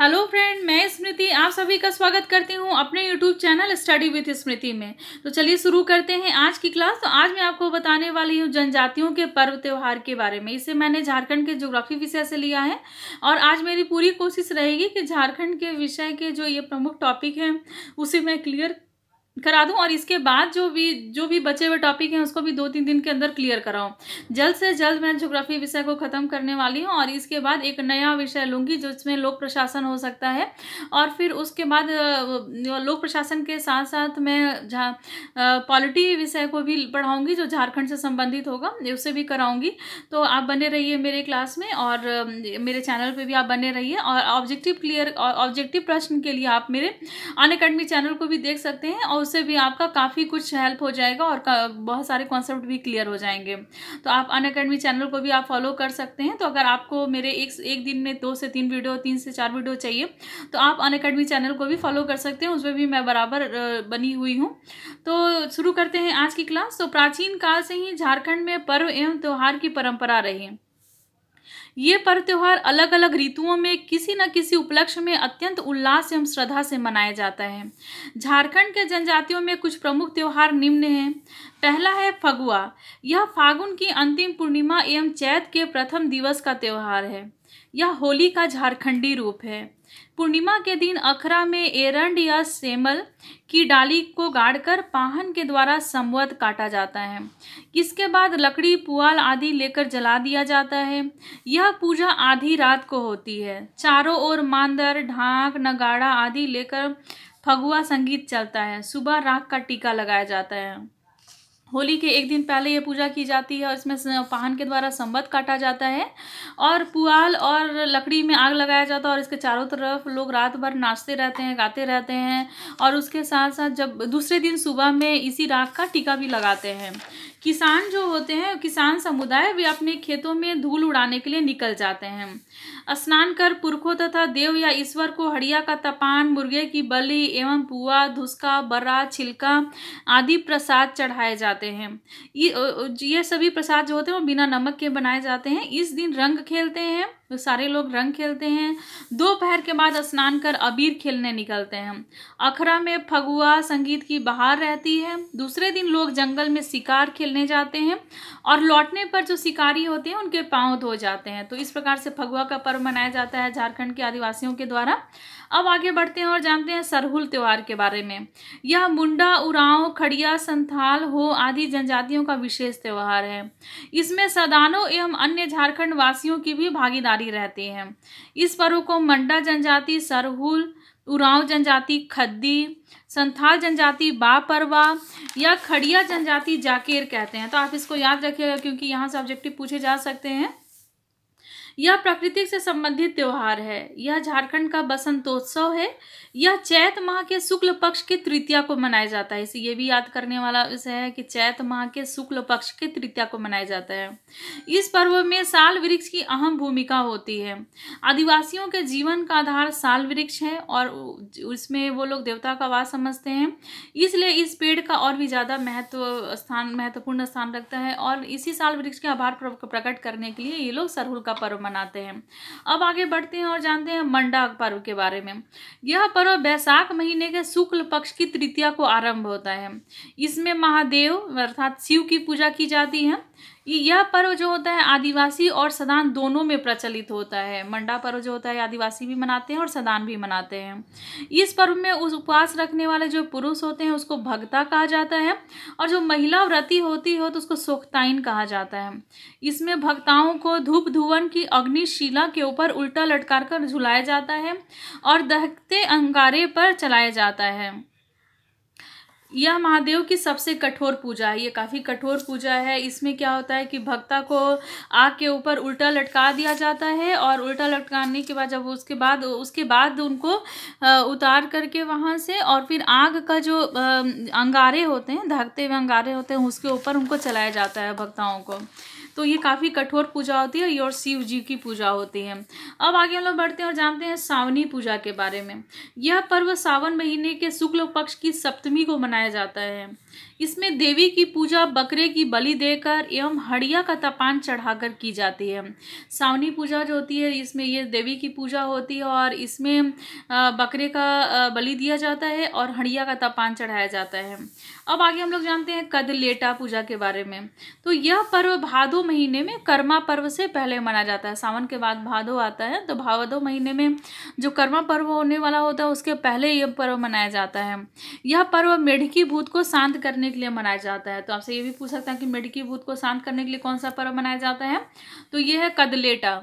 hello friend मैं स्मृति आप सभी का स्वागत करती हूँ अपने YouTube channel study with Smriti में तो चलिए शुरू करते हैं आज की क्लास तो आज मैं आपको बताने वाली हूँ जनजातियों के पर्व त्यौहार के बारे में इसे मैंने झारखंड के ज्योग्राफी विषय से लिया है और आज मेरी पूरी कोशिश रहेगी कि झारखंड के विषय के जो ये प्रमुख टॉपिक हैं उसे मैं क्लियर करा दूं और इसके बाद जो भी जो भी बचे हुए टॉपिक हैं उसको भी दो तीन दिन के अंदर क्लियर कराऊं जल्द से जल्द मैं जोग्राफी विषय को ख़त्म करने वाली हूं और इसके बाद एक नया विषय लूँगी जिसमें लोक प्रशासन हो सकता है और फिर उसके बाद लोक प्रशासन के साथ साथ मैं झा पॉलिटी विषय को भी पढ़ाऊँगी जो झारखंड से संबंधित होगा उसे भी कराऊंगी तो आप बने रहिए मेरे क्लास में और मेरे चैनल पर भी आप बने रहिए और ऑब्जेक्टिव क्लियर और ऑब्जेक्टिव प्रश्न के लिए आप मेरे अन चैनल को भी देख सकते हैं और उससे भी आपका काफ़ी कुछ हेल्प हो जाएगा और बहुत सारे कॉन्सेप्ट भी क्लियर हो जाएंगे तो आप अन अकेडमी चैनल को भी आप फॉलो कर सकते हैं तो अगर आपको मेरे एक एक दिन में दो से तीन वीडियो तीन से चार वीडियो चाहिए तो आप अन अकेडमी चैनल को भी फॉलो कर सकते हैं उसमें भी मैं बराबर बनी हुई हूँ तो शुरू करते हैं आज की क्लास तो प्राचीन काल से ही झारखंड में पर्व एवं त्यौहार की परंपरा रही है ये पर्व त्यौहार अलग अलग ऋतुओं में किसी न किसी उपलक्ष्य में अत्यंत उल्लास एवं श्रद्धा से मनाया जाता है झारखंड के जनजातियों में कुछ प्रमुख त्यौहार निम्न हैं पहला है फगुआ यह फागुन की अंतिम पूर्णिमा एवं चैत के प्रथम दिवस का त्यौहार है यह होली का झारखंडी रूप है पूर्णिमा के दिन अखरा में एरंड या सेमल की डाली को गाड़कर पाहन के द्वारा संवत काटा जाता है इसके बाद लकड़ी पुआल आदि लेकर जला दिया जाता है यह पूजा आधी रात को होती है चारों ओर मांदर ढाक नगाड़ा आदि लेकर फगुआ संगीत चलता है सुबह राख का टीका लगाया जाता है होली के एक दिन पहले ये पूजा की जाती है और इसमें पाहन के द्वारा संबत काटा जाता है और पुआल और लकड़ी में आग लगाया जाता है और इसके चारों तरफ लोग रात भर नाचते रहते हैं गाते रहते हैं और उसके साथ साथ जब दूसरे दिन सुबह में इसी राख का टीका भी लगाते हैं किसान जो होते हैं किसान समुदाय वे अपने खेतों में धूल उड़ाने के लिए निकल जाते हैं स्नान कर पुरखों तथा देव या ईश्वर को हड़िया का तपान मुर्गे की बलि एवं पुआ धुसका बर्रा छिलका आदि प्रसाद चढ़ाए जाते हैं ये ये सभी प्रसाद जो होते हैं वो बिना नमक के बनाए जाते हैं इस दिन रंग खेलते हैं तो सारे लोग रंग खेलते हैं दोपहर के बाद स्नान कर अबीर खेलने निकलते हैं अखरा में फगुआ संगीत की बहार रहती है दूसरे दिन लोग जंगल में शिकार खेलने जाते हैं और लौटने पर जो शिकारी होते हैं उनके पांव धो जाते हैं तो इस प्रकार से फगुआ का पर्व मनाया जाता है झारखंड के आदिवासियों के द्वारा अब आगे बढ़ते हैं और जानते हैं सरहुल त्यौहार के बारे में यह मुंडा उराव खड़िया संथाल हो आदि जनजातियों का विशेष त्यौहार है इसमें सदानों एवं अन्य झारखंड वासियों की भी भागीदारी रहती है इस पर्व को मंडा जनजाति सरहुल उराव जनजाति खद्दी संथाल जनजाति बापरवा या खड़िया जनजाति जाकेर कहते हैं तो आप इसको याद रखिएगा क्योंकि यहाँ से ऑब्जेक्टिव पूछे जा सकते हैं यह प्रकृति से संबंधित त्यौहार है यह झारखंड का बसंतोत्सव है यह चैत माह के शुक्ल पक्ष की तृतीया को मनाया जाता है इसे ये भी याद करने वाला विषय है कि चैत माह के शुक्ल पक्ष की तृतीया को मनाया जाता है इस पर्व में साल वृक्ष की अहम भूमिका होती है आदिवासियों के जीवन का आधार साल वृक्ष है और उसमें वो लोग देवता का आवाज समझते हैं इसलिए इस पेड़ का और भी ज़्यादा महत्व स्थान महत्वपूर्ण स्थान रखता है और इसी साल वृक्ष के आभार प्रकट करने के लिए ये लोग सरहुल का पर्व मनाते हैं अब आगे बढ़ते हैं और जानते हैं मंडाक पर्व के बारे में यह पर्व बैसाख महीने के शुक्ल पक्ष की तृतीया को आरंभ होता है इसमें महादेव अर्थात शिव की पूजा की जाती है कि यह पर्व जो होता है आदिवासी और सदान दोनों में प्रचलित होता है मंडा पर्व जो होता है आदिवासी भी मनाते हैं और सदान भी मनाते हैं इस पर्व में उस उपवास रखने वाले जो पुरुष होते हैं उसको भगता कहा जाता है और जो महिला व्रती होती हो तो उसको सोखताइन कहा जाता है इसमें भक्ताओं को धूप धुवन की अग्निशिला के ऊपर उल्टा लटकार कर झुलाया जाता है और दहकते अंगारे पर चलाया जाता है यह महादेव की सबसे कठोर पूजा है ये काफ़ी कठोर पूजा है इसमें क्या होता है कि भक्ता को आग के ऊपर उल्टा लटका दिया जाता है और उल्टा लटकाने के बाद जब उसके बाद उसके बाद उनको उतार करके वहाँ से और फिर आग का जो अंगारे होते हैं धकते हुए अंगारे होते हैं उसके ऊपर उनको चलाया जाता है भक्ताओं को तो ये काफ़ी कठोर पूजा होती है और शिव जी की पूजा होती है अब आगे हम लोग बढ़ते हैं और जानते हैं सावनी पूजा के बारे में यह पर्व सावन महीने के शुक्ल पक्ष की सप्तमी को मनाया मनाया जाता है इसमें देवी की पूजा बकरे की बलि देकर एवं हड़िया का तपान चढ़ाकर की जाती है सावनी पूजा जो होती है इसमें ये देवी की पूजा होती है और इसमें बकरे का बलि दिया जाता है और हड़िया का तपान चढ़ाया जाता है अब आगे हम लोग जानते हैं कदलेटा पूजा के बारे में तो यह पर्व भादो महीने में कर्मा पर्व से पहले मनाया जाता है सावन के बाद भादो आता है तो भादो महीने में जो कर्मा पर्व होने वाला होता है उसके पहले यह पर्व मनाया जाता है यह पर्व मेढकी भूत को शांत करने के लिए मनाया जाता है तो आपसे ये भी पूछ सकता है कि मिडकी भूत को शांत करने के लिए कौन सा पर्व मनाया जाता है तो ये है कदलेटा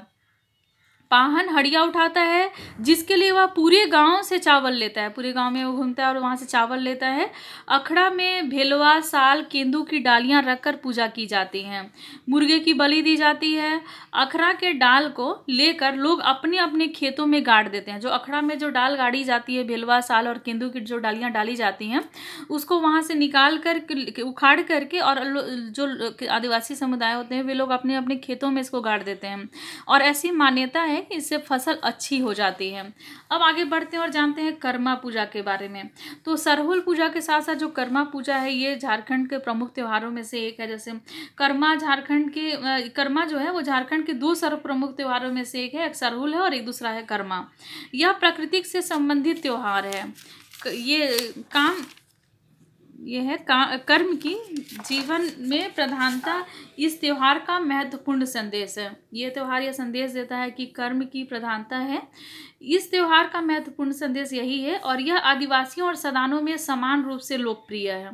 पाहन हड़िया उठाता है जिसके लिए वह पूरे गांव से चावल लेता है पूरे गांव में वो घूमता है और वहाँ से चावल लेता है अखड़ा में भेलवा साल केंदू की डालियाँ रखकर पूजा की जाती हैं मुर्गे की बलि दी जाती है अखड़ा के डाल को लेकर लोग अपने अपने खेतों में गाड़ देते हैं जो अखड़ा में जो डाल गाड़ी जाती है भेलवा साल और केंदू की जो डालियाँ डाली जाती हैं उसको वहाँ से निकाल कर उखाड़ करके और जो आदिवासी समुदाय होते हैं वे लोग अपने अपने खेतों में इसको गाड़ देते हैं और ऐसी मान्यता है है इससे फसल अच्छी हो जाती है अब आगे बढ़ते हैं और जानते हैं कर्मा पूजा के बारे में तो सरहुल पूजा के साथ साथ जो कर्मा पूजा है ये झारखंड के प्रमुख त्योहारों में से एक है जैसे कर्मा झारखंड के कर्मा जो है वो झारखंड के दो सर्व प्रमुख त्योहारों में से एक है एक सरहुल है और एक दूसरा है कर्मा यह प्राकृतिक से संबंधित त्यौहार है ये काम ये है कर्म की जीवन में प्रधानता इस त्यौहार का महत्वपूर्ण संदेश है ये त्यौहार यह संदेश देता है कि कर्म की प्रधानता है इस त्यौहार का महत्वपूर्ण संदेश यही है और यह आदिवासियों और सदानों में समान रूप से लोकप्रिय है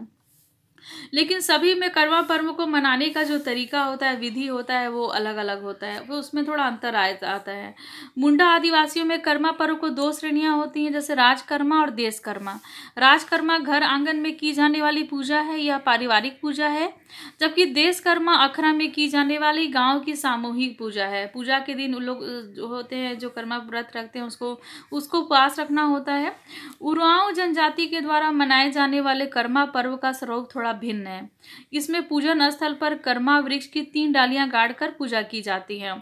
लेकिन सभी में करवा पर्व को मनाने का जो तरीका होता है विधि होता है वो अलग अलग होता है वो उसमें थोड़ा अंतर आता है मुंडा आदिवासियों में कर्मा पर्व को दो श्रेणियाँ होती हैं जैसे राजकर्मा और देशकर्मा राजकर्मा घर आंगन में की जाने वाली पूजा है यह पारिवारिक पूजा है जबकि देशकर्मा अखरा में की जाने वाली गाँव की सामूहिक पूजा है पूजा के दिन लोग होते हैं जो कर्मा व्रत रखते हैं उसको उसको उपवास रखना होता है उराव जनजाति के द्वारा मनाए जाने वाले कर्मा पर्व का स्वरूप थोड़ा भिन्न है इसमें पूजन स्थल पर कर्मा वृक्ष की तीन डालियां गाड़कर पूजा की जाती है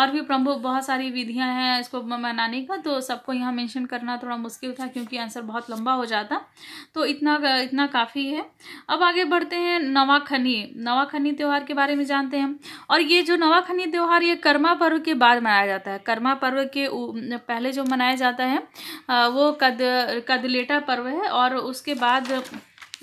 और भी प्रमुख बहुत सारी विधियां हैं इसको मनाने का तो सबको यहाँ मेंशन करना थोड़ा मुश्किल था क्योंकि आंसर बहुत लंबा हो जाता तो इतना इतना काफ़ी है अब आगे बढ़ते हैं नवाखनी नवाखनी त्यौहार के बारे में जानते हैं और ये जो नवाखनी त्यौहार ये कर्मा पर्व के बाद मनाया जाता है कर्मा पर्व के पहले जो मनाया जाता है वो कद कदलेटा पर्व है और उसके बाद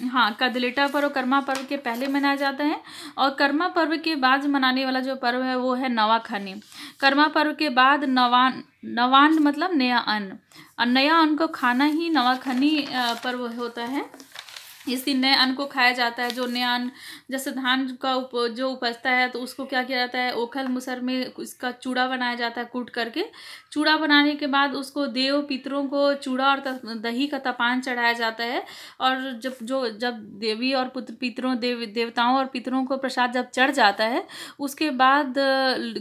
हाँ कदलेटा पर्व कर्मा पर्व के पहले मनाया जाता है और कर्मा पर्व के बाद मनाने वाला जो पर्व है वो है नवाखानी कर्मा पर्व के बाद नवान नवान मतलब नया अन्न और नया अन्न को खाना ही नवाखानी पर्व होता है इसी अन्न को खाया जाता है जो अन्न जैसे धान का उप, जो उपजता है तो उसको क्या किया जाता है ओखल मुसर में इसका चूड़ा बनाया जाता है कूट करके चूड़ा बनाने के बाद उसको देव पितरों को चूड़ा और दही का तपान चढ़ाया जाता है और जब जो जब देवी और पुत्र पितरों देव देवताओं और पितरों को प्रसाद जब चढ़ जाता है उसके बाद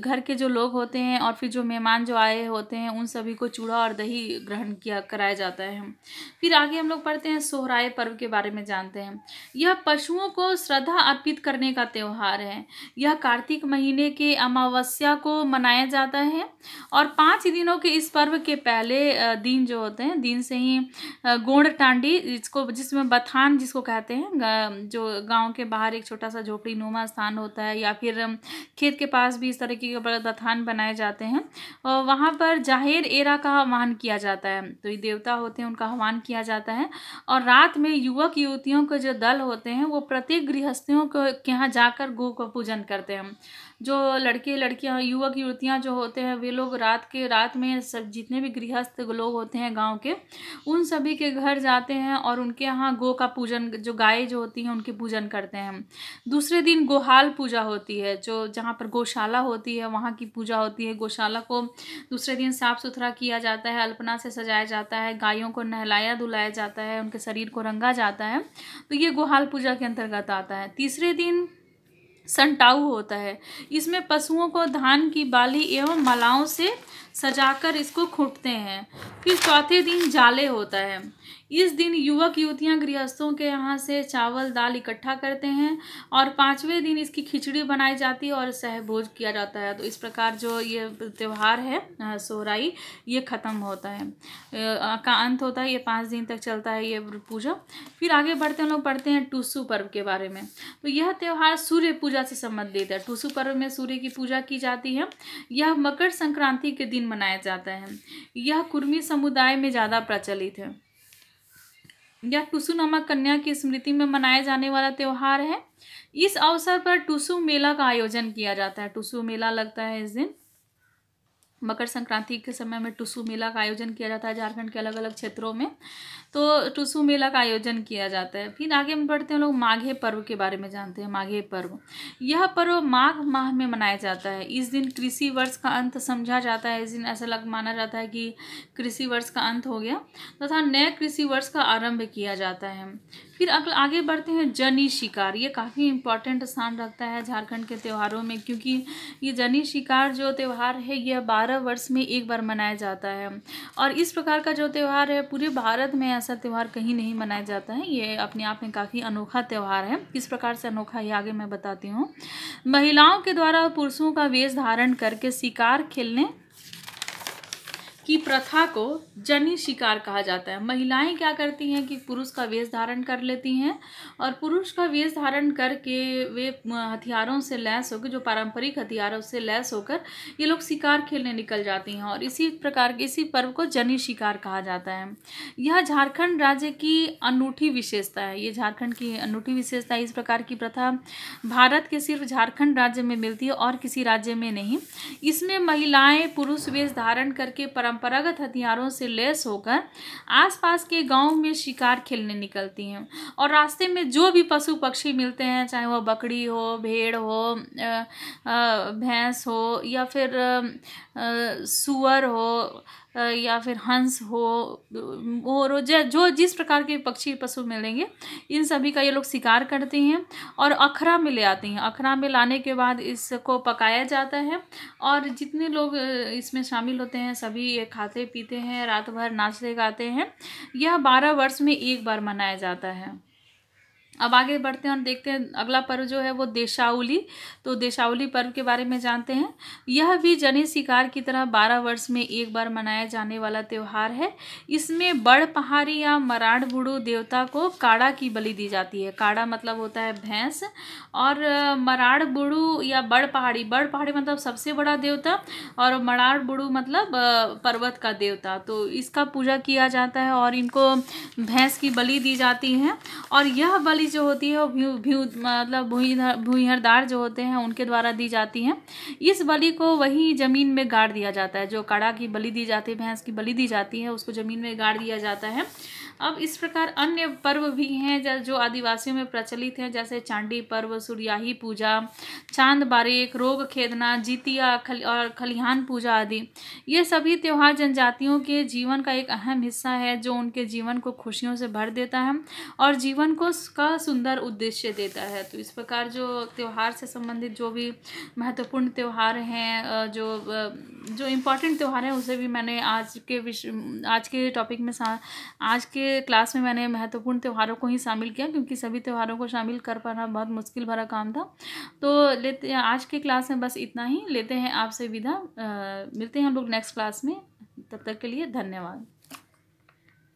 घर के जो लोग होते हैं और फिर जो मेहमान जो आए होते हैं उन सभी को चूड़ा और दही ग्रहण किया कराया जाता है फिर आगे हम लोग पढ़ते हैं सोहराय पर्व के बारे में जान जानते हैं यह पशुओं को श्रद्धा अर्पित करने का त्यौहार है यह कार्तिक महीने के अमावस्या को मनाया जाता है और पाँच दिनों के इस पर्व के पहले दिन जो होते हैं दिन से ही गोंड टांडी जिसको जिसमें बथान जिसको कहते हैं जो गाँव के बाहर एक छोटा सा झोपड़ी नुमा स्थान होता है या फिर खेत के पास भी इस तरीके के बथान बनाए जाते हैं और वहाँ पर जाहिर एरा का आह्वान किया जाता है तो ये देवता होते हैं उनका आह्वान किया जाता है और रात में युवक युवती युवतियों के जो दल होते हैं वो प्रत्येक गृहस्थियों के यहाँ जाकर गो का पूजन करते हैं जो लड़के लड़कियाँ युवक युवतियाँ जो होते हैं वे लोग रात के रात में सब जितने भी गृहस्थ लोग होते हैं गांव के उन सभी के घर जाते हैं और उनके यहाँ गो का पूजन जो गाय जो होती हैं उनकी पूजन करते हैं दूसरे दिन गोहाल पूजा होती है जो जहाँ पर गौशाला होती है वहाँ की पूजा होती है गौशाला को दूसरे दिन साफ़ सुथरा किया जाता है अल्पना से सजाया जाता है गायों को नहलाया धुलाया जाता है उनके शरीर को रंगा जाता है तो ये गोहाल पूजा के अंतर्गत आता है तीसरे दिन संटाऊ होता है इसमें पशुओं को धान की बाली एवं मलाओं से सजाकर इसको खूटते हैं फिर चौथे दिन जाले होता है इस दिन युवक युवतियां गृहस्थों के यहाँ से चावल दाल इकट्ठा करते हैं और पाँचवें दिन इसकी खिचड़ी बनाई जाती है और सहभोज किया जाता है तो इस प्रकार जो ये त्यौहार है सोराई ये ख़त्म होता है का अंत होता है ये पाँच दिन तक चलता है ये पूजा फिर आगे बढ़ते हम लोग पढ़ते हैं टूसू पर्व के बारे में तो यह त्यौहार सूर्य पूजा से संबंधित है टूसू पर्व में सूर्य की पूजा की जाती है यह मकर संक्रांति के दिन मनाया जाता है यह कुर्मी समुदाय में ज़्यादा प्रचलित है यह टुसु नामक कन्या की स्मृति में मनाया जाने वाला त्यौहार है इस अवसर पर टुसु मेला का आयोजन किया जाता है टुसु मेला लगता है इस दिन मकर संक्रांति के समय में टुसू मेला का आयोजन किया जाता है झारखंड के अलग अलग क्षेत्रों में तो टुसू मेला का आयोजन किया जाता है फिर आगे हम बढ़ते हैं लोग माघे पर्व के बारे में जानते हैं माघे पर्व यह पर्व माघ माह में मनाया जाता है इस दिन कृषि वर्ष का अंत समझा जाता है इस दिन ऐसा लग माना जाता है कि कृषि वर्ष का अंत हो गया तथा नए कृषि वर्ष का आरंभ किया जाता है फिर अगला आगे बढ़ते हैं जनी शिकार ये काफ़ी इंपॉर्टेंट स्थान रखता है झारखंड के त्यौहारों में क्योंकि ये जनी शिकार जो त्यौहार है यह बारह बारह वर्ष में एक बार मनाया जाता है और इस प्रकार का जो त्यौहार है पूरे भारत में ऐसा त्यौहार कहीं नहीं मनाया जाता है ये अपने आप में काफ़ी अनोखा त्यौहार है किस प्रकार से अनोखा ये आगे मैं बताती हूँ महिलाओं के द्वारा पुरुषों का वेश धारण करके शिकार खेलने की प्रथा को जनी शिकार कहा जाता है महिलाएं क्या करती हैं कि पुरुष का वेश धारण कर लेती हैं और पुरुष का वेश धारण करके वे हथियारों से लैस होकर जो पारंपरिक हथियारों से लैस होकर ये लोग शिकार खेलने निकल जाती हैं और इसी प्रकार के इसी पर्व को जनी शिकार कहा जाता है यह झारखंड राज्य की अनूठी विशेषता है ये झारखंड की अनूठी विशेषता इस प्रकार की प्रथा भारत के सिर्फ झारखंड राज्य में मिलती है और किसी राज्य में नहीं इसमें महिलाएँ पुरुष वेश धारण करके परम परंपरागत हथियारों से लैस होकर आसपास के गांव में शिकार खेलने निकलती हैं और रास्ते में जो भी पशु पक्षी मिलते हैं चाहे वह बकरी हो भेड़ हो भैंस हो या फिर सुअर हो या फिर हंस हो और जो जिस प्रकार के पक्षी पशु मिलेंगे इन सभी का ये लोग शिकार करते हैं और अखरा में ले आते हैं अखरा में लाने के बाद इसको पकाया जाता है और जितने लोग इसमें शामिल होते हैं सभी ये खाते पीते हैं रात भर नाचते गाते हैं यह बारह वर्ष में एक बार मनाया जाता है अब आगे बढ़ते हैं और देखते हैं अगला पर्व जो है वो देशावली तो देशावली पर्व के बारे में जानते हैं यह भी जने शिकार की तरह बारह वर्ष में एक बार मनाया जाने वाला त्यौहार है इसमें बड़ पहाड़ी या मराठ बुड़ू देवता को काड़ा की बलि दी जाती है काड़ा मतलब होता है भैंस और मराड़ बुड़ू या बड़ पहाड़ी बड़ पहाड़ी मतलब सबसे बड़ा देवता और मराड़ बुड़ू मतलब पर्वत का देवता तो इसका पूजा किया जाता है और इनको भैंस की बलि दी जाती है और यह बलि फीस जो होती है वो भ्यू मतलब भूहरदार जो होते हैं उनके द्वारा दी जाती है इस बलि को वही ज़मीन में गाड़ दिया जाता है जो काड़ा की बलि दी जाती है भैंस की बलि दी जाती है उसको ज़मीन में गाड़ दिया जाता है अब इस प्रकार अन्य पर्व भी हैं जो आदिवासियों में प्रचलित हैं जैसे चांडी पर्व सूर्याही पूजा चांद बारीक रोग खेदना जीतिया खल और खलिहान पूजा आदि ये सभी त्यौहार जनजातियों के जीवन का एक अहम हिस्सा है जो उनके जीवन को खुशियों से भर देता है और जीवन को का सुंदर उद्देश्य देता है तो इस प्रकार जो त्यौहार से संबंधित जो भी महत्वपूर्ण त्यौहार हैं जो जो इम्पोर्टेंट त्यौहार हैं उसे भी मैंने आज के विषय आज के टॉपिक में आज के क्लास में मैंने महत्वपूर्ण त्यौहारों को ही शामिल किया क्योंकि सभी त्यौहारों को शामिल कर पाना बहुत मुश्किल भरा काम था तो लेते आज के क्लास में बस इतना ही लेते हैं आपसे विदा मिलते हैं हम लोग नेक्स्ट क्लास में तब तक के लिए धन्यवाद